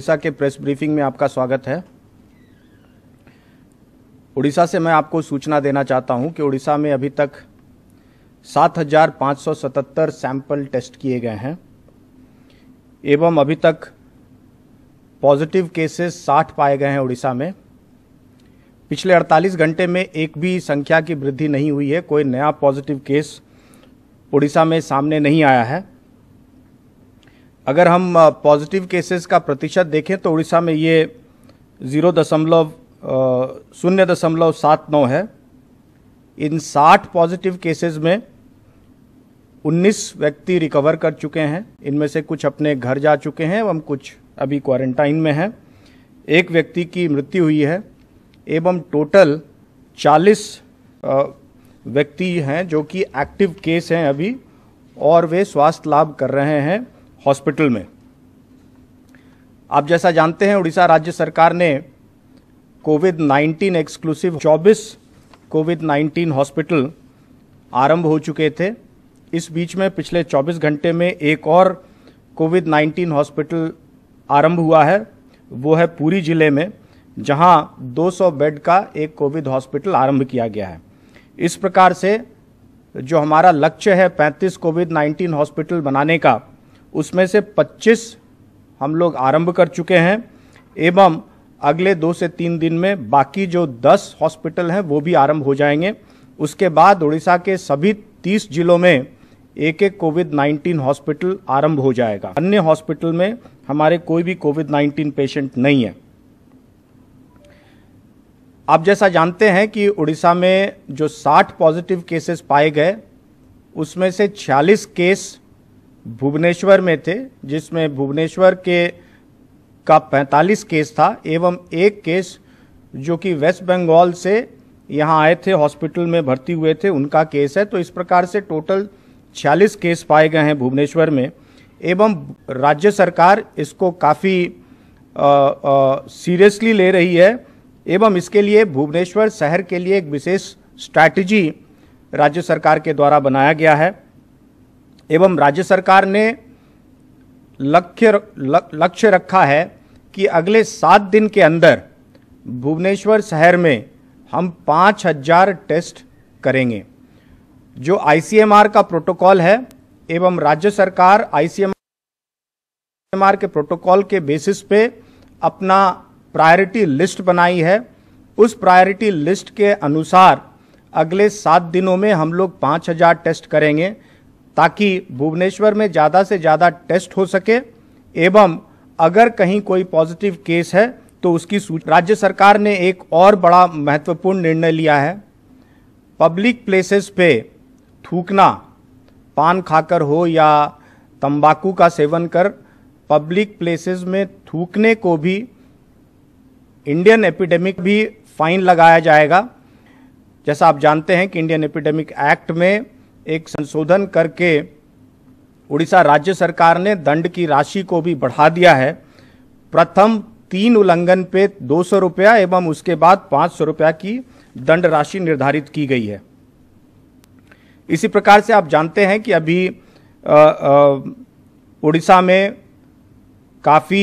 उड़ीसा के press briefing में आपका स्वागत है उड़ीसा से मैं आपको सूचना देना चाहता हूं कि उड़ीसा में अभी तक 7,577 सैंपल टेस्ट किए गए हैं एवं अभी तक पॉजिटिव केसेस 60 पाए गए हैं उड़ीसा में पिछले 48 घंटे में एक भी संख्या की वृद्धि नहीं हुई है कोई नया पॉजिटिव केस उड़ीसा में सामने नहीं आया है अगर हम पॉजिटिव केसेस का प्रतिशत देखें तो उड़ीसा में ये ज़ीरो दशमलव शून्य दशमलव सात नौ है इन साठ पॉजिटिव केसेस में उन्नीस व्यक्ति रिकवर कर चुके हैं इनमें से कुछ अपने घर जा चुके हैं एवं कुछ अभी क्वारंटाइन में हैं एक व्यक्ति की मृत्यु हुई है एवं टोटल चालीस व्यक्ति हैं जो कि एक्टिव केस हैं अभी और वे स्वास्थ्य लाभ कर रहे हैं हॉस्पिटल में आप जैसा जानते हैं उड़ीसा राज्य सरकार ने कोविड 19 एक्सक्लूसिव 24 कोविड 19 हॉस्पिटल आरंभ हो चुके थे इस बीच में पिछले 24 घंटे में एक और कोविड 19 हॉस्पिटल आरंभ हुआ है वो है पूरी ज़िले में जहां 200 बेड का एक कोविड हॉस्पिटल आरंभ किया गया है इस प्रकार से जो हमारा लक्ष्य है 35 कोविड 19 हॉस्पिटल बनाने का उसमें से 25 हम लोग आरंभ कर चुके हैं एवं अगले दो से तीन दिन में बाकी जो 10 हॉस्पिटल हैं वो भी आरंभ हो जाएंगे उसके बाद उड़ीसा के सभी 30 जिलों में एक एक कोविड 19 हॉस्पिटल आरंभ हो जाएगा अन्य हॉस्पिटल में हमारे कोई भी कोविड 19 पेशेंट नहीं है आप जैसा जानते हैं कि उड़ीसा में जो 60 पॉजिटिव केसेस पाए गए उसमें से 46 केस भुवनेश्वर में थे जिसमें भुवनेश्वर के का 45 केस था एवं एक केस जो कि वेस्ट बंगाल से यहाँ आए थे हॉस्पिटल में भर्ती हुए थे उनका केस है तो इस प्रकार से टोटल 46 केस पाए गए हैं भुवनेश्वर में एवं राज्य सरकार इसको काफ़ी सीरियसली ले रही है एवं इसके लिए भुवनेश्वर शहर के लिए एक विशेष स्ट्रैटेजी राज्य सरकार के द्वारा बनाया गया है एवं राज्य सरकार ने लक्ष्य लक्ष्य रखा है कि अगले सात दिन के अंदर भुवनेश्वर शहर में हम पाँच हजार टेस्ट करेंगे जो आईसीएमआर का प्रोटोकॉल है एवं राज्य सरकार आईसीएमआर के प्रोटोकॉल के बेसिस पे अपना प्रायोरिटी लिस्ट बनाई है उस प्रायोरिटी लिस्ट के अनुसार अगले सात दिनों में हम लोग पाँच हजार टेस्ट करेंगे ताकि भुवनेश्वर में ज़्यादा से ज़्यादा टेस्ट हो सके एवं अगर कहीं कोई पॉजिटिव केस है तो उसकी सूचना राज्य सरकार ने एक और बड़ा महत्वपूर्ण निर्णय लिया है पब्लिक प्लेसेस पे थूकना पान खाकर हो या तंबाकू का सेवन कर पब्लिक प्लेसेस में थूकने को भी इंडियन एपिडेमिक भी फाइन लगाया जाएगा जैसा आप जानते हैं कि इंडियन एपिडेमिक एक्ट में एक संशोधन करके उड़ीसा राज्य सरकार ने दंड की राशि को भी बढ़ा दिया है प्रथम तीन उल्लंघन पे दो सौ रुपया एवं उसके बाद पांच सौ रुपया की दंड राशि निर्धारित की गई है इसी प्रकार से आप जानते हैं कि अभी उड़ीसा में काफ़ी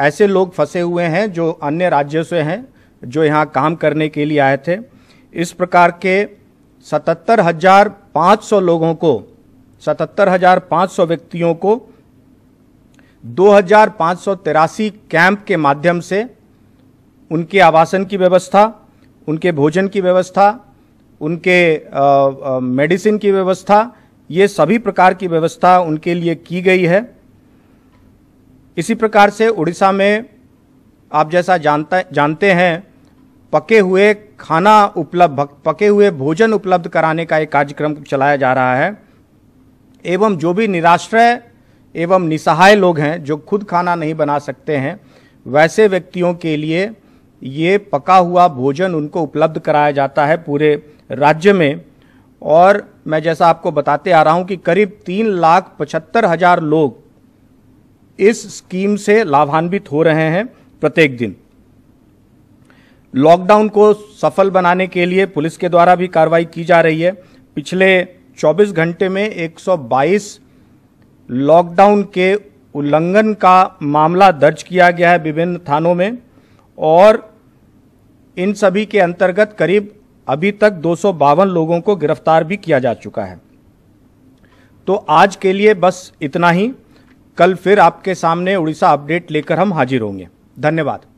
ऐसे लोग फंसे हुए हैं जो अन्य राज्यों से हैं जो यहाँ काम करने के लिए आए थे इस प्रकार के सतहत्तर हजार 500 लोगों को सतहत्तर हजार सौ व्यक्तियों को दो हजार सौ तिरासी कैंप के माध्यम से उनके आवासन की व्यवस्था उनके भोजन की व्यवस्था उनके मेडिसिन की व्यवस्था ये सभी प्रकार की व्यवस्था उनके लिए की गई है इसी प्रकार से उड़ीसा में आप जैसा जानता जानते हैं पके हुए खाना उपलब्ध पके हुए भोजन उपलब्ध कराने का एक कार्यक्रम चलाया जा रहा है एवं जो भी निराश्रय एवं निसहाय लोग हैं जो खुद खाना नहीं बना सकते हैं वैसे व्यक्तियों के लिए ये पका हुआ भोजन उनको उपलब्ध कराया जाता है पूरे राज्य में और मैं जैसा आपको बताते आ रहा हूं कि करीब तीन लाख पचहत्तर हजार लोग इस स्कीम से लाभान्वित हो रहे हैं प्रत्येक दिन लॉकडाउन को सफल बनाने के लिए पुलिस के द्वारा भी कार्रवाई की जा रही है पिछले 24 घंटे में 122 लॉकडाउन के उल्लंघन का मामला दर्ज किया गया है विभिन्न थानों में और इन सभी के अंतर्गत करीब अभी तक दो लोगों को गिरफ्तार भी किया जा चुका है तो आज के लिए बस इतना ही कल फिर आपके सामने उड़ीसा अपडेट लेकर हम हाजिर होंगे धन्यवाद